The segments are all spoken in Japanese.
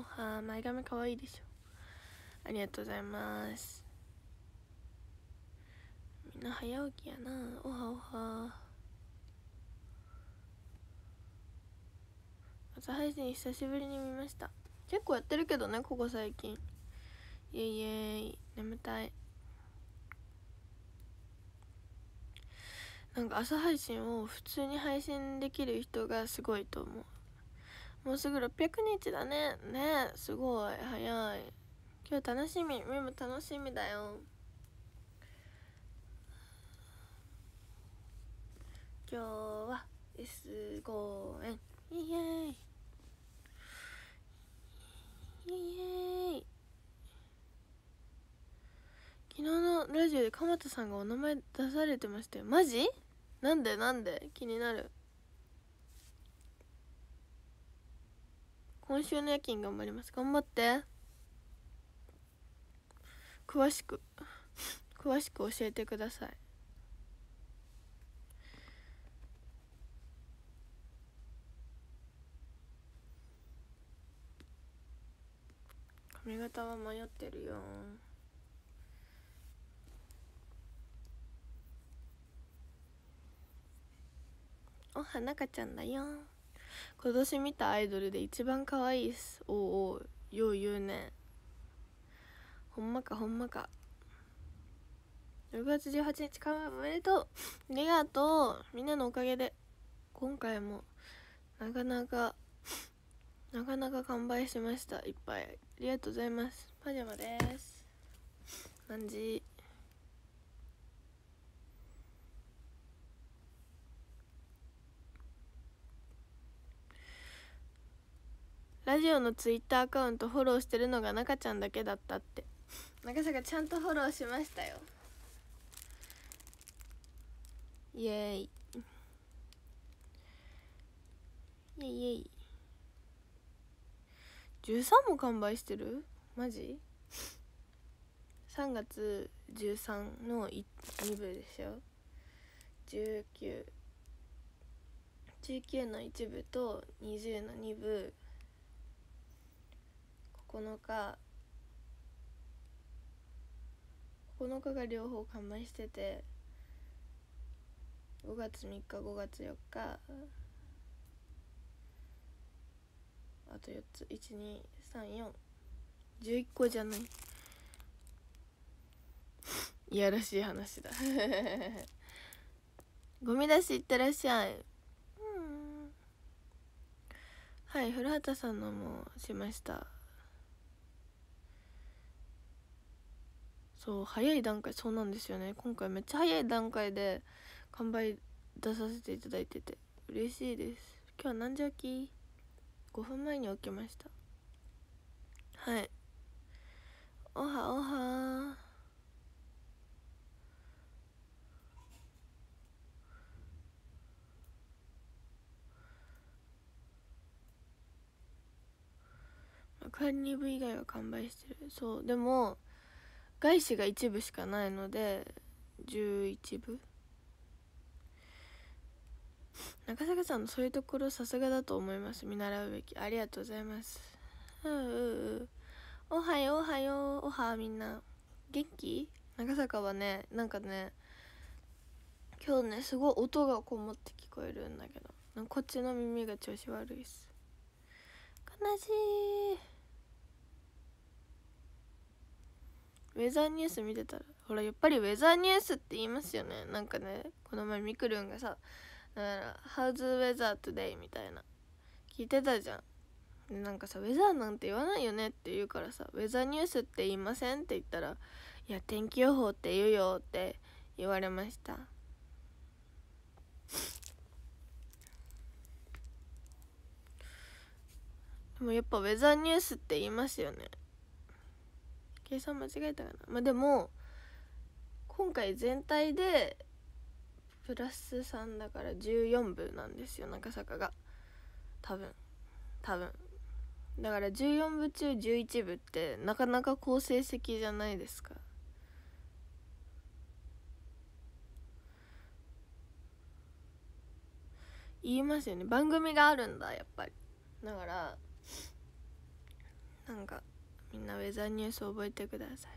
おは前髪かわいいでしょありがとうございますみんな早起きやなおはおは朝配信久しぶりに見ました結構やってるけどねここ最近イエイエイ眠たいなんか朝配信を普通に配信できる人がすごいと思うもうすぐ600日だねねすごい早い今日楽しみメモ楽しみだよ今日は S 公園イエーイイエーイ昨日のラジオで鎌田さんがお名前出されてましたよマジなんでなんで気になる今週の夜勤頑張ります頑張って詳しく詳しく教えてください髪型は迷ってるよおはなかちゃんだよ今年見たアイドルで一番可愛いっすおうおうよう言うねほんまかほんまか6月18日か幕おめでとうありがとうみんなのおかげで今回もなかなかなかなか完売しましたいっぱいありがとうございますパジャマです何時ラジオのツイッターアカウントフォローしてるのが中ちゃんだけだったって中坂ちゃんとフォローしましたよイエーイイエイイエイ13も完売してるマジ ?3 月13の2部でしょ1919の1部と20の2部9日9日が両方完売してて5月3日5月4日あと4つ1 2 3 4 1 1個じゃないいやらしい話だ ゴミ出し行ってらっしゃい、はい古畑さんのもしましたそう早い段階そうなんですよね今回めっちゃ早い段階で完売出させていただいてて嬉しいです今日何時起き ?5 分前に起きましたはいおはおはカンニブ以外は完売してるそうでも外資が一部しかないので11部中坂さんのそういうところさすがだと思います見習うべきありがとうございますうんううおはようおはようおはみんな元気長坂はねなんかね今日ねすごい音がこもって聞こえるんだけどこっちの耳が調子悪いっす悲しいウェザーニュース見てたらほらやっぱりウェザーニュースって言いますよねなんかねこの前みくるんがさ「だから How's weather today?」みたいな聞いてたじゃんでなんかさ「ウェザーなんて言わないよね」って言うからさ「ウェザーニュースって言いません?」って言ったら「いや天気予報って言うよ」って言われましたでもやっぱウェザーニュースって言いますよね計算間違えたかなまあでも今回全体でプラス3だから14部なんですよ中坂が多分多分だから14部中11部ってなかなか好成績じゃないですか言いますよね番組があるんだやっぱりだからなんかみんなウェザーニュース覚えてください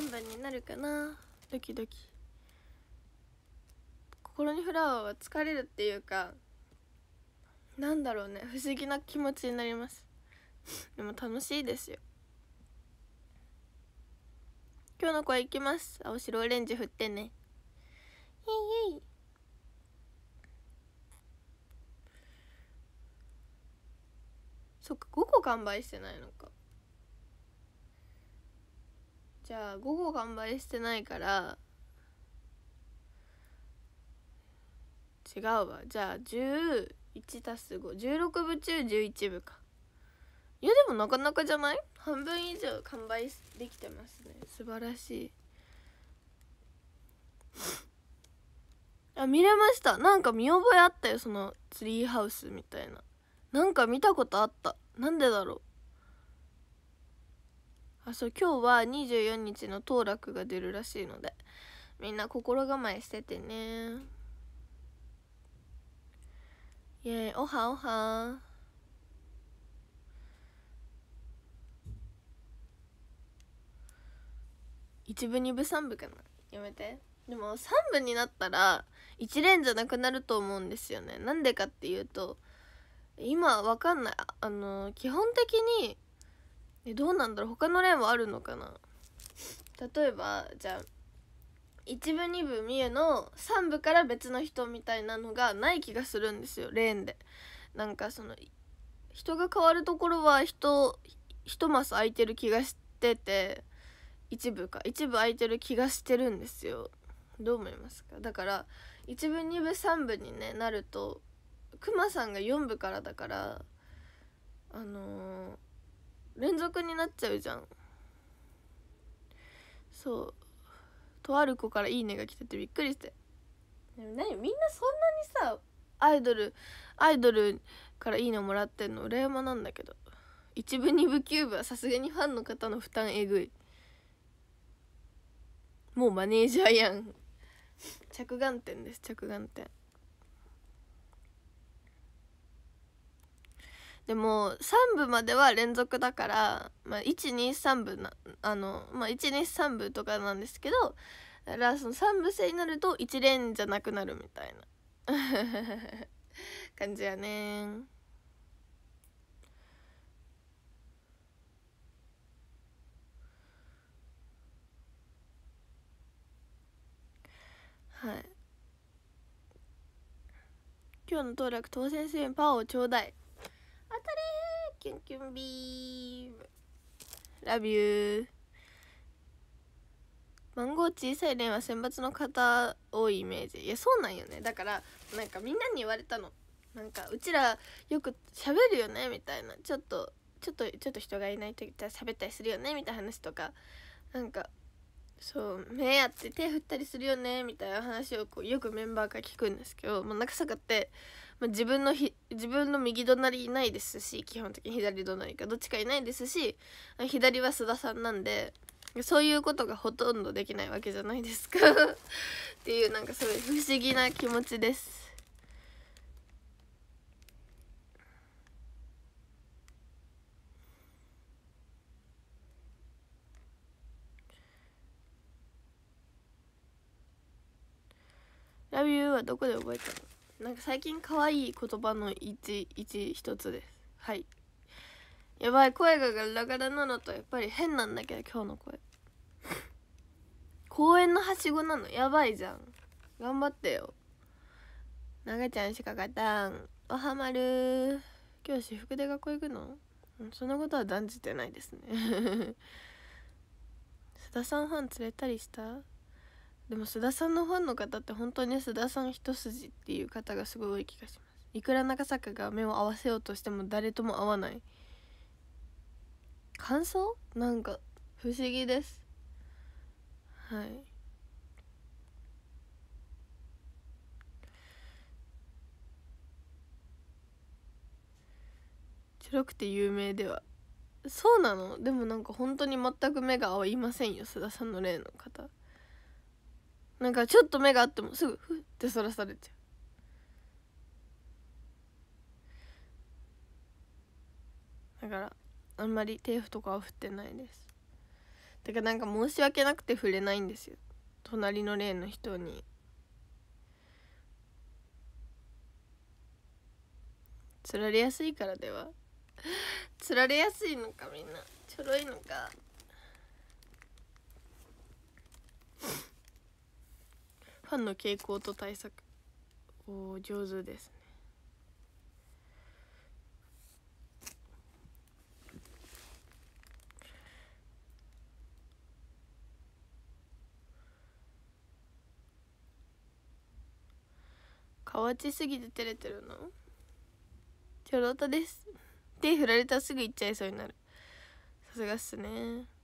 3番になるかなドキドキ心にフラワーは疲れるっていうかなんだろうね不思議な気持ちになります でも楽しいですよ今日の子は行きます青白オレンジ振ってねイエイそっか5個完売してないのかじゃあ5個完売してないから違うわじゃあ11足す516部中11部かいやでもなかなかじゃない半分以上完売できてますね素晴らしいあ見れましたなんか見覚えあったよそのツリーハウスみたいななんか見たことあったなんでだろうあそう今日は24日の当落が出るらしいのでみんな心構えしててねイェイおはおは一部二部三部かなやめて。でも3分になったら1連じゃなくなると思うんですよねなんでかっていうと今わかんないあの基本的にえどうなんだろう他の連はあるのかな例えばじゃあ1部2部三重の3部から別の人みたいなのがない気がするんですよレーンでなんかその人が変わるところは人1マス空いてる気がしてて1部か1部空いてる気がしてるんですよどう思いますかだから1部2部3部に、ね、なるとクマさんが4部からだからあのー、連続になっちゃうじゃんそうとある子から「いいね」が来ててびっくりしてでも何みんなそんなにさアイドルアイドルから「いいね」もらってんの羨まなんだけど1部2部9ブはさすがにファンの方の負担えぐいもうマネージャーやん着眼点です着眼点でも3部までは連続だから、まあ、123部なあの、まあ、123部とかなんですけどだからその3部制になると1連じゃなくなるみたいな 感じやねはい今日の当落当選戦パワーをちょうだい当たれキュンキュンビームラビューマンゴー小さい連は選抜の方多いイメージいやそうなんよねだからなんかみんなに言われたのなんかうちらよく喋るよねみたいなちょっとちょっとちょっと人がいない時じゃ喋ったりするよねみたいな話とかなんかそう目やって手振ったりするよねみたいな話をこうよくメンバーから聞くんですけど、まあ、中坂って、まあ、自分のひ自分の右隣いないですし基本的に左隣かどっちかいないですし左は須田さんなんでそういうことがほとんどできないわけじゃないですか っていうなんかすごい不思議な気持ちです。ビはどこで覚えたのなんか最近可愛い言葉の一一一つですはいやばい声がガラガラなのとやっぱり変なんだけど今日の声公園のはしごなのやばいじゃん頑張ってよながちゃんしか勝たんおはまる今日私服で学校行くのそんなことは断じてないですね 須田さんファン連れたりしたでも須田さんのファンの方って本当に須田さん一筋っていう方がすごい多い気がしますいくら中坂が目を合わせようとしても誰とも合わない感想なんか不思議ですはいちょくて有名ではそうなのでもなんか本当に全く目が合いませんよ須田さんの例の方なんかちょっと目があってもすぐふってそらされちゃうだからあんまり手とかは振ってないですだからなんか申し訳なくて触れないんですよ隣の例の人につられやすいからではつられやすいのかみんなちょろいのかファンの傾向と対策お上手ですねわちすぎて照れてるのちょろたです手振られたらすぐ行っちゃいそうになるさすがっすね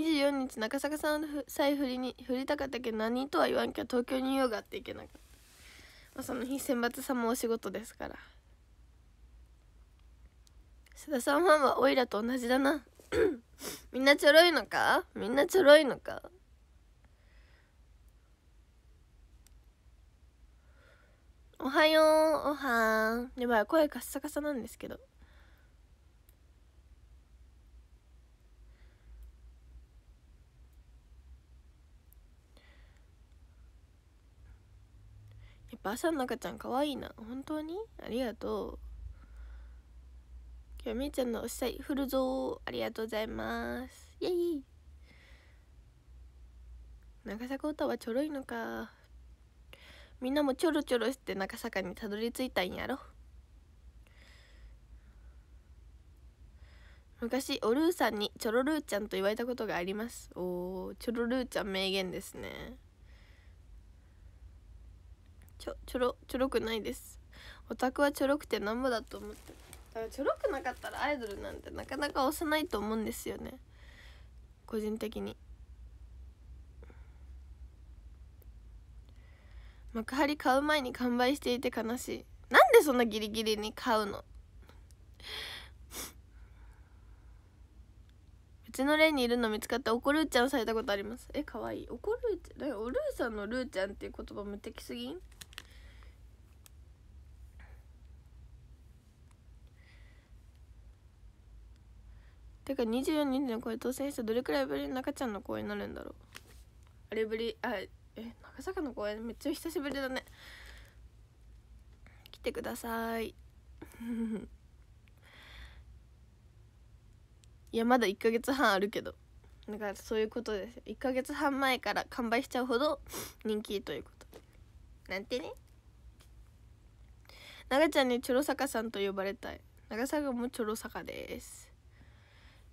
24日中坂さんのさえ振りに振りたかったけど何とは言わんきゃ東京に用があっていけなかった、まあ、その日選抜さんもお仕事ですから須田さんファンはおいらと同じだな みんなちょろいのかみんなちょろいのかおはようおはんやばい声カッサカサなんですけどばさの赤ちゃんかわいいな本当にありがとう今日みーちゃんのおっしゃい振るぞありがとうございますイェイ長坂歌はちょろいのかみんなもちょろちょろして長坂にたどり着いたんやろ昔おルーさんにちょろルーちゃんと言われたことがありますおおちょろルーちゃん名言ですねちょちょろちょろくないですオタクはちょろくてなんぼだと思ってだからちょろくなかったらアイドルなんてなかなか押さないと思うんですよね個人的に幕張買う前に完売していて悲しいなんでそんなギリギリに買うのうちの例にいるの見つかって怒るーちゃんされたことありますえ可愛い怒るーちゃんだからおるーさんのるーちゃんっていう言葉無敵すぎんてか24人での声当選してどれくらいぶりに中ちゃんの公演になるんだろうあれぶりあえ中坂の公演めっちゃ久しぶりだね来てください いやまだ1ヶ月半あるけどだからそういうことです1ヶ月半前から完売しちゃうほど人気ということなんてね長ちゃんにチョロ坂さんと呼ばれたい長坂もチョロ坂です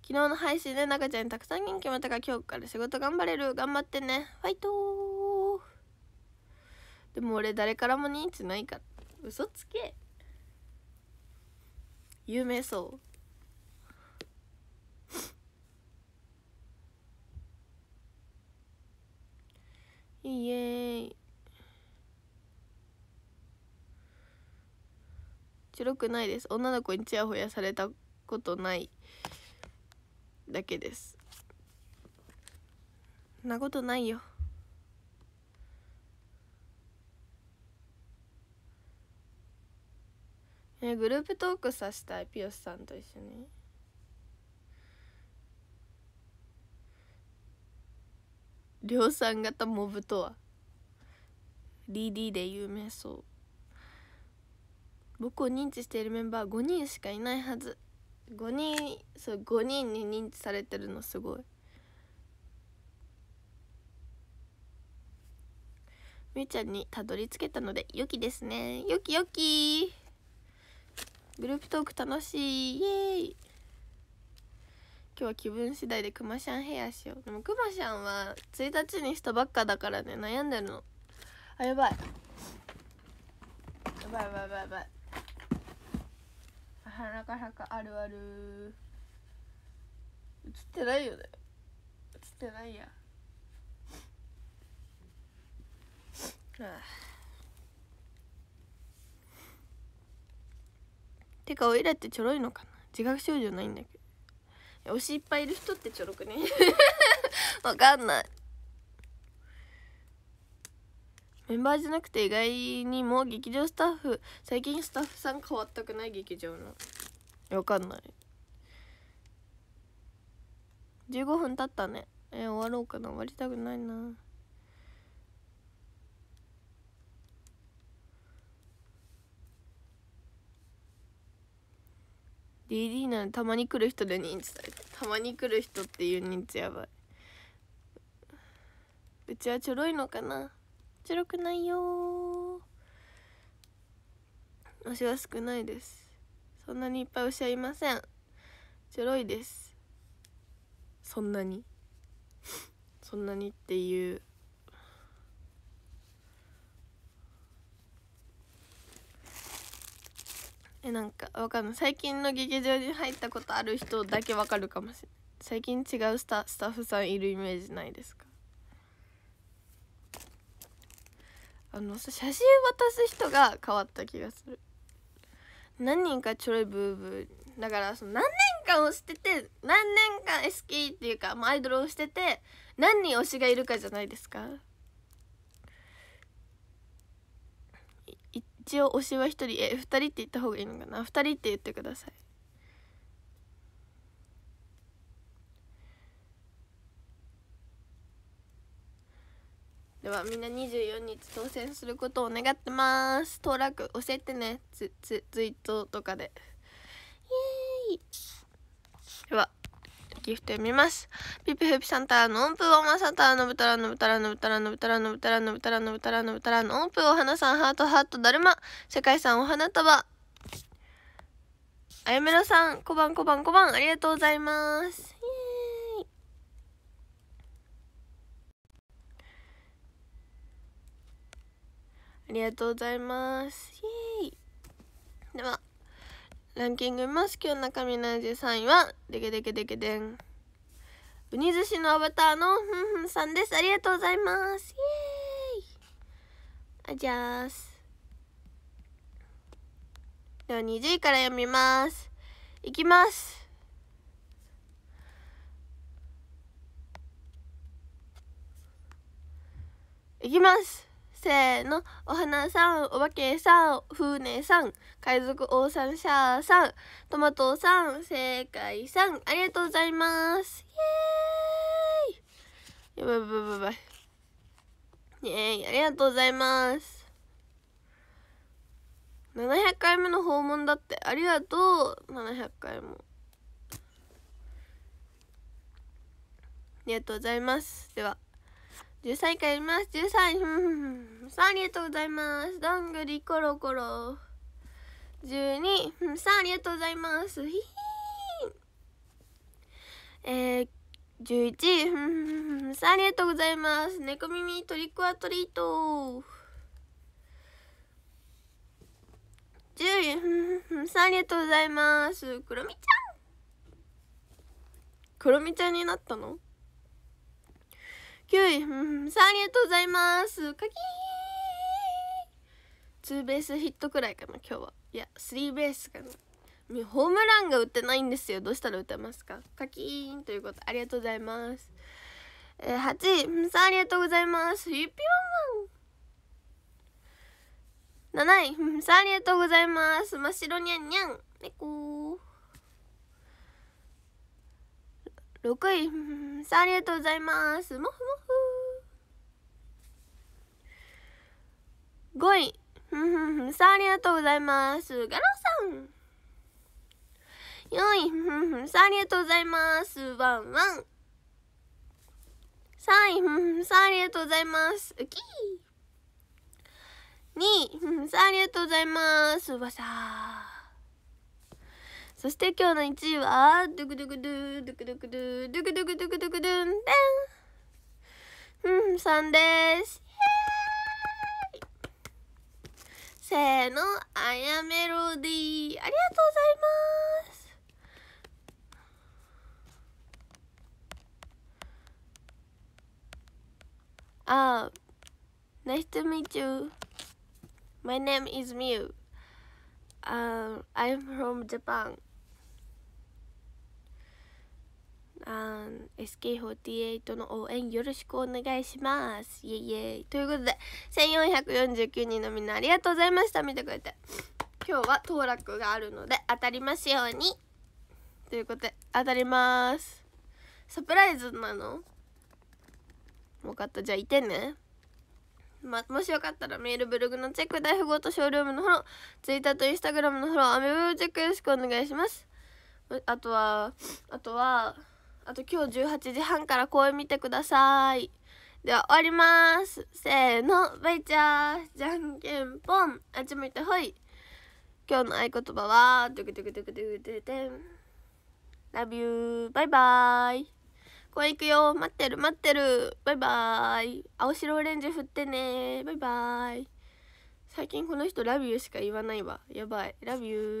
昨日の配信で中ちゃんにたくさん元気もらったが今日から仕事頑張れる頑張ってねファイトでも俺誰からも認知ないから嘘つけ有名そうイエーイ白くないです女の子にちやほやされたことないだけですなことないよえグループトークさしたいピヨスさんと一緒に量産型モブとは DD で有名そう僕を認知しているメンバーは5人しかいないはず5人そう5人に認知されてるのすごいみゆちゃんにたどり着けたので良きですね良き良きグループトーク楽しいイエーイ今日は気分次第でくまちゃんヘアしようでもくまちゃんは1日にしたばっかだからね悩んでるのあやばいやばいやばいやばいなかなかあるある映ってないよね映ってないやあ てかおいらってちょろいのかな自覚症状ないんだけど推しいっぱいいる人ってちょろくね わかんないメンバーじゃなくて意外にも劇場スタッフ最近スタッフさん変わったくない劇場のわかんない15分経ったねえ終わろうかな終わりたくないなディなディなたまに来る人で認知されてたまに来る人っていう認知やばいうちはちょろいのかな白くないよ牛は少ないですそんなにいっぱい牛はいませんちょろいですそんなに そんなにっていうえなんかわかんない最近の劇場に入ったことある人だけわかるかもしれない最近違うスタスタッフさんいるイメージないですかあの写真渡す人が変わった気がする何人かちょいブーブーだからその何年間をしてて何年間 SK っていうか、まあ、アイドルをしてて何人推しがいるかじゃないですか一応推しは1人え2人って言った方がいいのかな2人って言ってくださいはみんな24日当選することを願ってます登録教えてねツツツイートとかでイエーイではギフト読みますピピフピサンタの音符をマサタのブタラのブタラのブタラのブタラのブタラのブタラのブタラのぶたらの音符お花さんハートハートだるま世界さんお花束あやめろさん、小判小判小判ありがとうございます。りがとうございますイエーイではランキング見ます今日の中身の3位はでけでけでけでん寿司のアバターのふんふんさんですありがとうございますイエーイあじゃーすでは20位から読みますいきますいきますせーのお花さんお化けさん船さん海賊王さんシャーさんトマトさん正解さんありがとうございますイエーイやばいやばいやばいイエーイありがとうございます700回目の訪問だってありがとう700回もありがとうございますでは13回やります。13、うん、さんありがとうございます。どんぐりコロコロ。12、うさんありがとうございます。ひひえー、11、うん、さんありがとうございます。猫耳トリックアトリート。10、さんありがとうございます。クロミちゃん。クロミちゃんになったのひゅい、うん、さあありがとうございます。かきーツーベースヒットくらいかな、今日は。いや、スリーベースかな。ホームランが打ってないんですよ。どうしたら打てますかかきーンということ、ありがとうございます。えー、8位、さあありがとうございます。ゆぴょんまん。7位、さあありがとうございます。真っ白にゃんにゃん。猫6位、さあありがとうございます。もふも5い。ふんふんふん。さあ、ありがとうございます。ガロさん。よい。ふんふん。さあ、ありがとうございます。ワンワン。3位。ふんふん。さあ、ありがとうございます。ウキー。2位。ふんふん。さあ、ありがとうございます。わさー。そして今日の1位は、ドゥクドゥクドゥ、ドゥクドゥクドゥ、ドゥクドゥクドゥクドゥクドゥン、ふんうん、3です。せーの、あやメロディー。ありがとうございます。Uh, nice to meet you. My name is Miu. Uh, I'm from Japan. SK48 の応援よろしくお願いしますイエイエイということで1449人のみんなありがとうございました見てくれて今日は当落があるので当たりますようにということで当たりますサプライズなの分かったじゃあいてねま、もしよかったらメールブログのチェック大富豪とショールームのフォローツイッターとインスタグラムのフォローアメブロチェックよろしくお願いしますあとはあとはあと今日18時半から公演見てください。では終わります。せーの、バイチャーじゃんけんぽんあっち向いてほい今日の合言葉は、ドゥクドゥクドゥクドゥクドゥテン。ラビュー、バイバーイ。公園行くよ、待ってる待ってる、バイバーイ。青白オレンジ振ってね、バイバーイ。最近この人ラビューしか言わないわ。やばい、ラビュー。